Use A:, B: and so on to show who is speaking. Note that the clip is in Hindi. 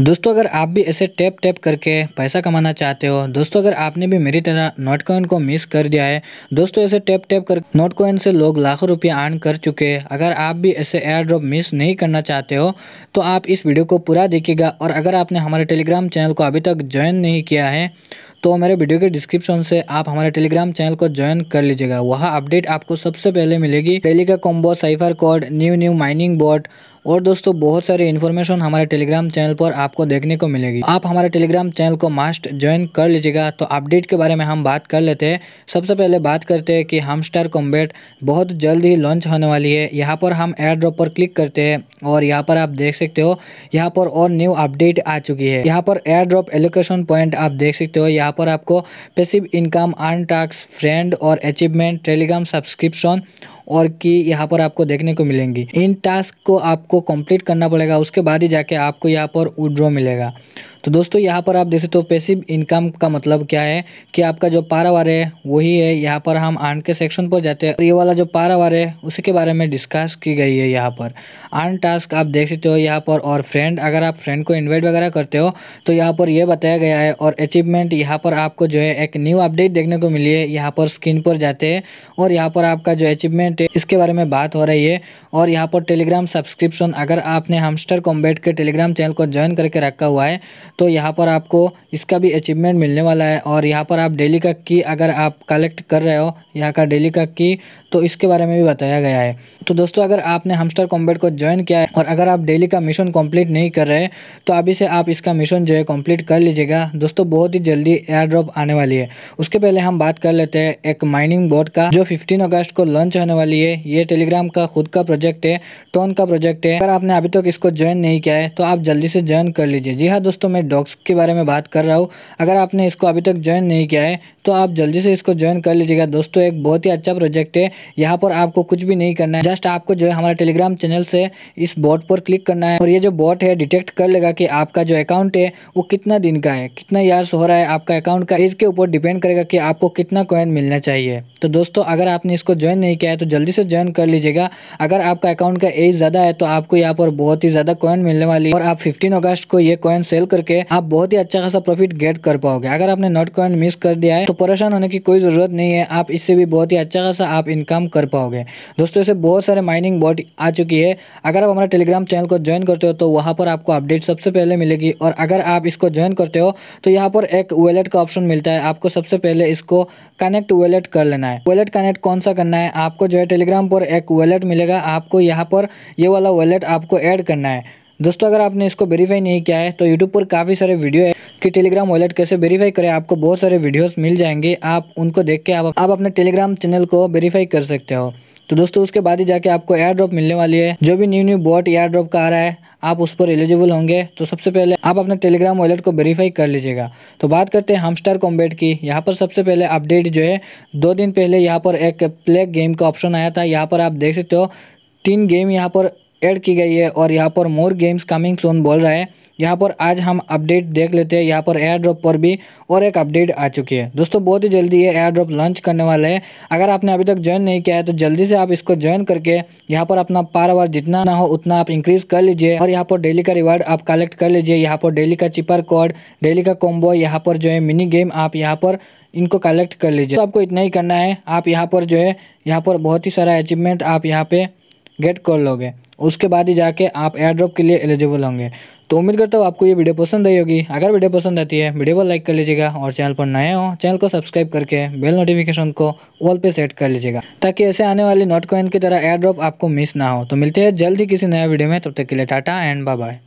A: दोस्तों अगर आप भी ऐसे टैप टैप करके पैसा कमाना चाहते हो दोस्तों अगर आपने भी मेरी तरह नोट कॉइन को मिस कर दिया है दोस्तों ऐसे टैप टैप कर नोट कॉइन से लोग लाखों रुपया अर्न कर चुके हैं अगर आप भी ऐसे एयर ड्रॉप मिस नहीं करना चाहते हो तो आप इस वीडियो को पूरा देखिएगा और अगर आपने हमारे टेलीग्राम चैनल को अभी तक ज्वाइन नहीं किया है तो मेरे वीडियो के डिस्क्रिप्शन से आप हमारे टेलीग्राम चैनल को ज्वाइन कर लीजिएगा वहाँ अपडेट आपको सबसे पहले मिलेगी टेली का combo cipher code new new mining board और दोस्तों बहुत सारी इन्फॉर्मेशन हमारे टेलीग्राम चैनल पर आपको देखने को मिलेगी आप हमारे टेलीग्राम चैनल को मास्ट ज्वाइन कर लीजिएगा तो अपडेट के बारे में हम बात कर लेते हैं सबसे पहले बात करते हैं कि हमस्टार कॉम्बेट बहुत जल्द ही लॉन्च होने वाली है यहाँ पर हम एयर ड्रॉप पर क्लिक करते हैं और यहाँ पर आप देख सकते हो यहाँ पर और न्यू अपडेट आ चुकी है यहाँ पर एयर ड्रॉप एलोकेशन पॉइंट आप देख सकते हो यहाँ पर आपको passive income earn task friend और अचीवमेंट टेलीग्राम सब्सक्रिप्शन और की यहाँ पर आपको देखने को मिलेंगी इन टास्क को आपको कंप्लीट करना पड़ेगा उसके बाद ही जाके आपको यहाँ पर विड्रॉ मिलेगा तो दोस्तों यहाँ पर आप देख सकते हो पैसिव इनकम का मतलब क्या है कि आपका जो पारावार है वही है यहाँ पर हम आन के सेक्शन पर जाते हैं और ये वाला जो पारावार है उसी के बारे में डिस्कस की गई है यहाँ पर आन टास्क आप देख सकते हो यहाँ पर और फ्रेंड अगर आप फ्रेंड को इन्वाइट वगैरह करते हो तो यहाँ पर यह बताया गया है और अचीवमेंट यहाँ पर आपको जो है एक न्यू अपडेट देखने को मिली है यहाँ पर स्क्रीन पर जाते हैं और यहाँ पर आपका जो अचीवमेंट है इसके बारे में बात हो रही है और यहाँ पर टेलीग्राम सब्सक्रिप्शन अगर आपने हमस्टर कॉम्बेट के टेलीग्राम चैनल को ज्वाइन करके रखा हुआ है तो यहाँ पर आपको इसका भी अचीवमेंट मिलने वाला है और यहाँ पर आप डेली का की अगर आप कलेक्ट कर रहे हो यहाँ का डेली का की तो इसके बारे में भी बताया गया है तो दोस्तों अगर आपने हमस्टर कॉम्बेट को ज्वाइन किया है और अगर आप डेली का मिशन कंप्लीट नहीं कर रहे तो अभी से आप इसका मिशन जो है कंप्लीट कर लीजिएगा दोस्तों बहुत ही जल्दी एयर ड्रॉप आने वाली है उसके पहले हम बात कर लेते हैं एक माइनिंग बोर्ड का जो फिफ्टीन अगस्त को लॉन्च होने वाली है ये टेलीग्राम का खुद का प्रोजेक्ट है टोन का प्रोजेक्ट है अगर आपने अभी तक इसको ज्वाइन नहीं किया है तो आप जल्दी से ज्वाइन कर लीजिए जी हाँ दोस्तों मैं में डॉक्स के बारे में बात कर रहा हूँ अगर आपने इसको अभी तक ज्वाइन नहीं किया है तो आप जल्दी से इसको ज्वाइन कर लीजिएगा दोस्तों एक बहुत ही अच्छा प्रोजेक्ट है यहाँ पर आपको कुछ भी नहीं करना है जस्ट आपको जो है हमारा टेलीग्राम चैनल से इस बॉट पर क्लिक करना है और ये जो बॉट है डिटेक्ट कर लेगा कि आपका जो अकाउंट है वो कितना दिन का है कितना यार्स हो रहा है आपका अकाउंट का इसके ऊपर डिपेंड करेगा कि आपको कितना कॉइन मिलना चाहिए तो दोस्तों अगर आपने इसको ज्वाइन नहीं किया है तो जल्दी से ज्वाइन कर लीजिएगा अगर आपका अकाउंट का एज ज़्यादा है तो आपको यहाँ पर बहुत ही ज़्यादा कॉइन मिलने वाली है और आप फिफ्टीन अगस्त को ये कॉइन सेल करके करके आप बहुत ही अच्छा खासा प्रॉफिट गेट कर पाओगे अगर आपने नोट कॉइन मिस कर दिया है तो परेशान होने की कोई ज़रूरत नहीं है आप इससे भी बहुत ही अच्छा खासा आप इनकम कर पाओगे दोस्तों इसे बहुत सारे माइनिंग बॉट आ चुकी है अगर आप हमारे टेलीग्राम चैनल को ज्वाइन करते हो तो वहाँ पर आपको अपडेट सबसे पहले मिलेगी और अगर आप इसको ज्वाइन करते हो तो यहाँ पर एक वॉलेट का ऑप्शन मिलता है आपको सबसे पहले इसको कनेक्ट वॉलेट कर लेना है वॉलेट कनेक्ट कौन सा करना है आपको जो है टेलीग्राम पर एक वॉलेट मिलेगा आपको यहाँ पर ये वाला वॉलेट आपको ऐड करना है दोस्तों अगर आपने इसको वेरीफाई नहीं किया है तो यूट्यूब पर काफ़ी सारे वीडियो है कि टेलीग्राम वॉलेट कैसे वेरीफाई करें आपको बहुत सारे वीडियोस मिल जाएंगे आप उनको देख के आप, आप अपने टेलीग्राम चैनल को वेरीफाई कर सकते हो तो दोस्तों उसके बाद ही जाके आपको एयर ड्रॉप मिलने वाली है जो भी new new bot airdrop का आ रहा है आप उस पर एलिजिबल होंगे तो सबसे पहले आप अपने टेलीग्राम वॉलेट को वेरीफाई कर लीजिएगा तो बात करते हैं हमस्टार कॉम्बेट की यहाँ पर सबसे पहले अपडेट जो है दो दिन पहले यहाँ पर एक प्ले गेम का ऑप्शन आया था यहाँ पर आप देख सकते हो तीन गेम यहाँ पर ऐड की गई है और यहाँ पर मोर गेम्स कमिंग सोन बोल रहा है यहाँ पर आज हम अपडेट देख लेते हैं यहाँ पर एयर ड्रॉप पर भी और एक अपडेट आ चुकी है दोस्तों बहुत ही जल्दी ये एयर ड्रॉप लॉन्च करने वाला है अगर आपने अभी तक ज्वाइन नहीं किया है तो जल्दी से आप इसको ज्वाइन करके यहाँ पर अपना पार वार जितना ना हो उतना आप इंक्रीज कर लीजिए और यहाँ पर डेली का रिवार्ड आप कलेक्ट कर लीजिए यहाँ पर डेली का चिपर कोड डेली का कॉम्बो यहाँ पर जो है मिनी गेम आप यहाँ पर इनको कलेक्ट कर लीजिए तो आपको इतना ही करना है आप यहाँ पर जो है यहाँ पर बहुत ही सारा अचीवमेंट आप यहाँ पे गेट कर लोगे उसके बाद ही जाके आप एयर ड्रॉप के लिए एलिजिबल होंगे तो उम्मीद करता हूँ आपको ये वीडियो पसंद आई होगी अगर वीडियो पसंद आती है वीडियो को लाइक कर लीजिएगा और चैनल पर नए हो चैनल को सब्सक्राइब करके बेल नोटिफिकेशन को ऑल पे सेट कर लीजिएगा ताकि ऐसे आने वाली नोट कॉइन की तरह एयर ड्रॉप आपको मिस ना हो तो मिलते हैं जल्द ही किसी नया वीडियो में तब तक के लिए टाटा एंड बाय बाय